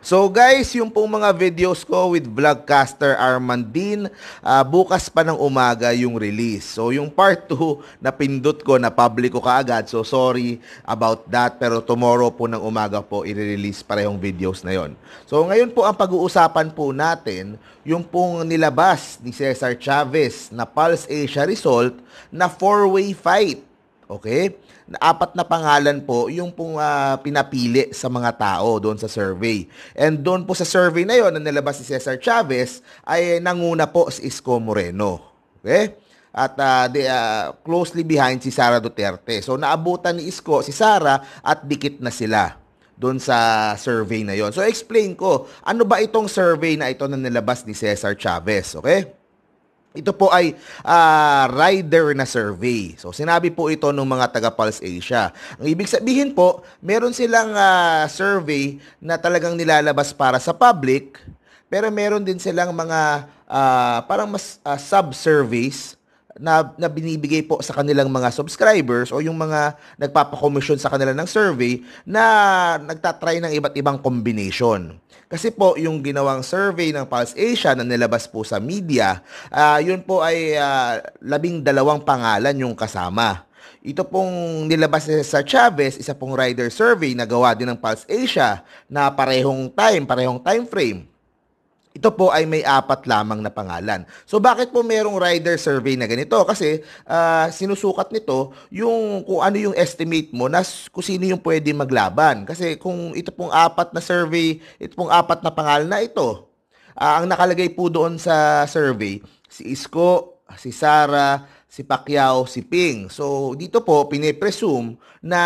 So guys, yung pong mga videos ko with vlogcaster Armandin, uh, ah, bukas pa ng umaga yung release. So yung part 2 na pindot ko na public ko kaagad. So sorry about that pero tomorrow po ng umaga po i-release parehong videos na yon. So ngayon po ang pag-uusapan po natin yung pong nilabas ni Cesar Chavez na Pulse Asia result na 4 way fight Okay? Apat na pangalan po yung pong uh, pinapili sa mga tao doon sa survey. And doon po sa survey na yon na nilabas si Cesar Chavez ay nanguna po si Isko Moreno. Okay? At uh, they, uh, closely behind si Sara Duterte. So naabutan ni Isko si Sara at dikit na sila doon sa survey na yon. So explain ko, ano ba itong survey na ito na nilabas ni Cesar Chavez, okay? Ito po ay uh, rider na survey. So sinabi po ito ng mga taga Pulse Asia. Ang ibig sabihin po, meron silang uh, survey na talagang nilalabas para sa public, pero meron din silang mga uh, parang mas uh, sub-surveys na, na binibigay po sa kanilang mga subscribers o yung mga nagpapakomisyon sa kanila ng survey na nagtatry ng iba't ibang combination. Kasi po yung ginawang survey ng Pulse Asia na nilabas po sa media, uh, yun po ay uh, labing dalawang pangalan yung kasama. Ito pong nilabas sa Chavez, isa pong rider survey na gawa din ng Pulse Asia na parehong time, parehong time frame. Ito po ay may apat lamang na pangalan. So bakit po merong rider survey na ganito? Kasi uh, sinusukat nito yung kung ano yung estimate mo na kung sino yung pwede maglaban. Kasi kung ito pong apat na survey, ito pong apat na pangalan na ito, uh, ang nakalagay po doon sa survey, si Isko, si Sara, si Pacquiao, si Ping. So dito po pinipresume na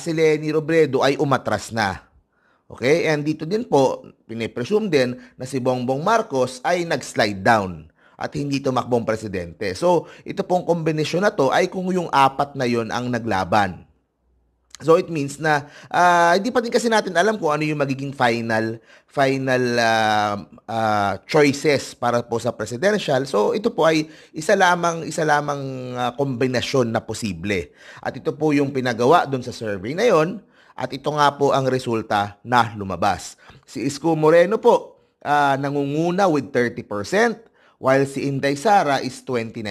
si Lenny Robredo ay umatras na. Okay? And dito din po, pinipresume din na si Bongbong Marcos ay nag-slide down at hindi tumakbong presidente. So, ito pong kombinasyon na to ay kung yung apat na yon ang naglaban. So it means na uh, hindi pa din kasi natin alam kung ano yung magiging final final uh, uh, choices para po sa presidential. So ito po ay isa lamang isa lamang uh, kombinasyon na posible. At ito po yung pinagawa doon sa survey na yon at ito nga po ang resulta na lumabas. Si Isko Moreno po uh, nangunguna with 30% while si Inday Sara is 29%.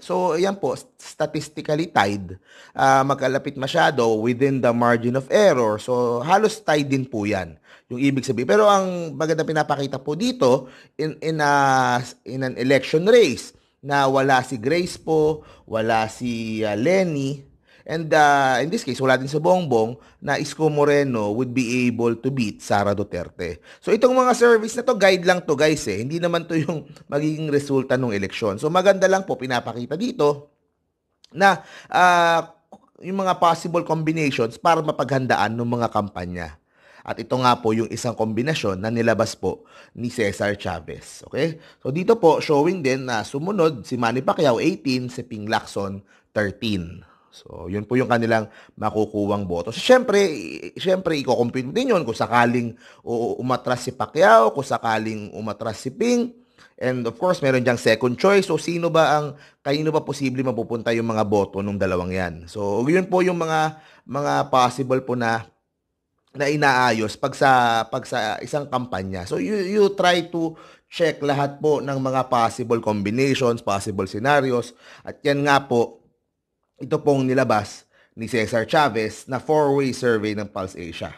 So, yan po, statistically tied. Uh, ah, magkalapit masyado within the margin of error. So, halos tied din po yan, yung ibig sabihin. Pero ang maganda pinapakita po dito, in, in, a, in an election race, na wala si Grace po, wala si uh, Lenny, And uh, in this case, wala din sa Bongbong na Isko Moreno would be able to beat Sara Duterte. So itong mga service na to, guide lang to guys eh. Hindi naman to yung magiging resulta ng eleksyon. So maganda lang po pinapakita dito na uh, yung mga possible combinations para mapaghandaan ng mga kampanya. At ito nga po yung isang kombinasyon na nilabas po ni Cesar Chavez. Okay? So dito po showing din na sumunod si Manny Pacquiao 18, si Ping Lacson 13. So, yun po yung kanilang makukuwang boto. So, syempre, syempre iko-compute din yun kung sakaling umatras si Pacquiao, kung sakaling umatras si Ping. And of course, meron diyang second choice. So, sino ba ang, kanino ba posible mapupunta yung mga boto nung dalawang yan? So, yun po yung mga, mga possible po na na inaayos pag sa pag sa isang kampanya. So you you try to check lahat po ng mga possible combinations, possible scenarios at yan nga po ito pong nilabas ni Cesar Chavez na four-way survey ng Pulse Asia.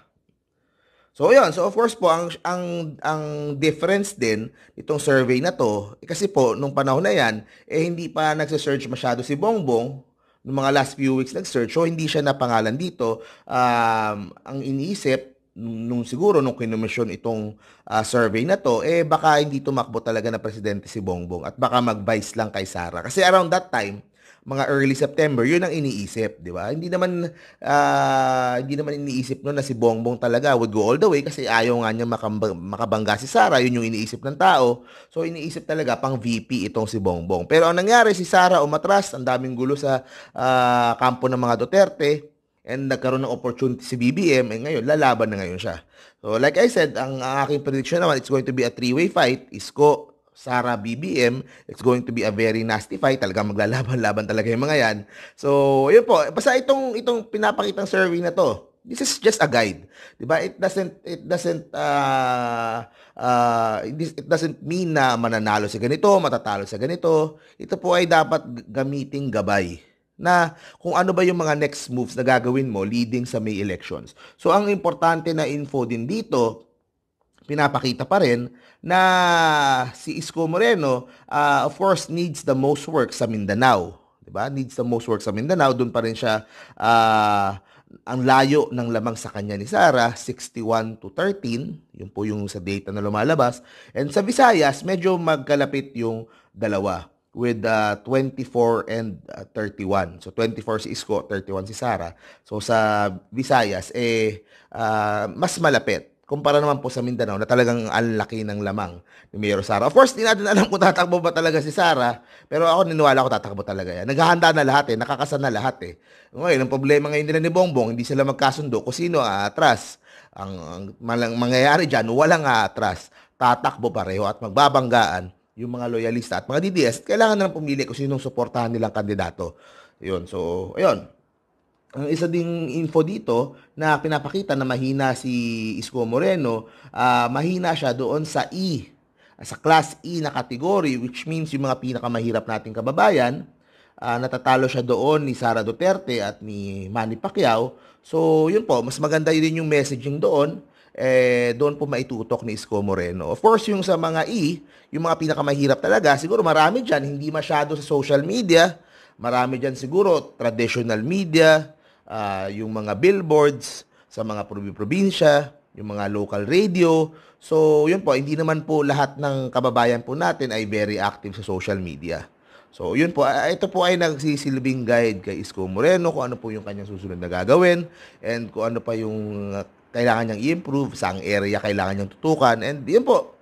So yun, so of course po ang ang ang difference din nitong survey na to eh, kasi po nung panahon na yan eh hindi pa nagse-search masyado si Bongbong nung mga last few weeks nag-search so hindi siya napangalan dito um, ang iniisip nung siguro nung kinomisyon itong uh, survey na to eh baka hindi tumakbo talaga na presidente si Bongbong at baka mag-vice lang kay Sara kasi around that time mga early September, yun ang iniisip, di ba? Hindi naman uh, hindi naman iniisip no na si Bongbong talaga would go all the way kasi ayaw nga niya makab- makabangga si Sara, yun yung iniisip ng tao. So iniisip talaga pang VP itong si Bongbong. Pero ang nangyari si Sara umatras, ang daming gulo sa uh, kampo ng mga Duterte and nagkaroon ng opportunity si BBM and ngayon lalaban na ngayon siya. So like I said, ang, ang aking prediction naman it's going to be a three-way fight. Isko, Sara BBM, it's going to be a very nasty fight. Talaga maglalaban-laban talaga yung mga yan. So, yun po. Basta itong, itong pinapakitang survey na to, this is just a guide. Diba? It doesn't, it doesn't, uh, uh, it doesn't mean na mananalo si ganito, matatalo sa ganito. Ito po ay dapat gamiting gabay na kung ano ba yung mga next moves na gagawin mo leading sa May elections. So ang importante na info din dito pinapakita pa rin na si Isko Moreno uh, of course needs the most work sa Mindanao, 'di ba? Needs the most work sa Mindanao, doon pa rin siya uh, ang layo ng lamang sa kanya ni Sara, 61 to 13, yun po yung sa data na lumalabas. And sa Visayas, medyo magkalapit yung dalawa with uh, ah, 24 and uh, 31. So 24 si Isko, 31 si Sara. So sa Visayas eh uh, mas malapit kumpara naman po sa Mindanao na talagang ang laki ng lamang ni Mayor Sara. Of course, hindi natin alam kung tatakbo ba talaga si Sara, pero ako niniwala ko tatakbo talaga yan. Naghahanda na lahat eh, nakakasa na lahat eh. Ngayon, ang problema ngayon nila ni Bongbong, hindi sila magkasundo kung sino aatras. Ang, ang malang, mangyayari dyan, walang aatras. Tatakbo pareho at magbabanggaan yung mga loyalista at mga DDS. Kailangan na pumili kung sinong suportahan nilang kandidato. Yun, so, ayun, ang isa ding info dito na pinapakita na mahina si Isko Moreno, uh, mahina siya doon sa E, sa class E na category which means yung mga pinakamahirap nating kababayan, uh, natatalo siya doon ni Sara Duterte at ni Manny Pacquiao. So, yun po, mas maganda yun yung messaging doon eh, doon po maitutok ni Isko Moreno. Of course, yung sa mga E, yung mga pinakamahirap talaga, siguro marami dyan, hindi masyado sa social media, marami dyan siguro traditional media, uh, yung mga billboards sa mga probinsya, yung mga local radio. So, yun po, hindi naman po lahat ng kababayan po natin ay very active sa social media. So, yun po. Ah, ito po ay nagsisilbing guide kay Isko Moreno kung ano po yung kanyang susunod na gagawin and kung ano pa yung ah, kailangan niyang i-improve, saang area kailangan niyang tutukan. And yun po,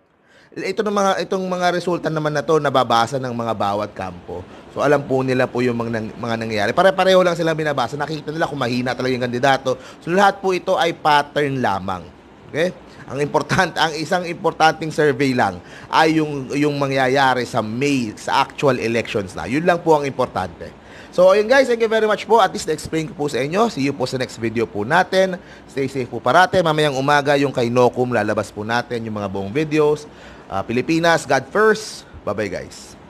ito ng mga itong mga resulta naman na to nababasa ng mga bawat kampo. So alam po nila po yung mga, mga nangyayari. Pare-pareho lang sila binabasa. Nakikita nila kung mahina talaga yung kandidato. So lahat po ito ay pattern lamang. Okay? Ang importante, ang isang importanteng survey lang ay yung yung mangyayari sa May sa actual elections na. Yun lang po ang importante. So, ayun guys, thank you very much po. At least na-explain ko po sa inyo. See you po sa next video po natin. Stay safe po parate. Mamayang umaga yung kay Nokum lalabas po natin yung mga buong videos. Ah, Pilipinas, God first. Bye-bye guys.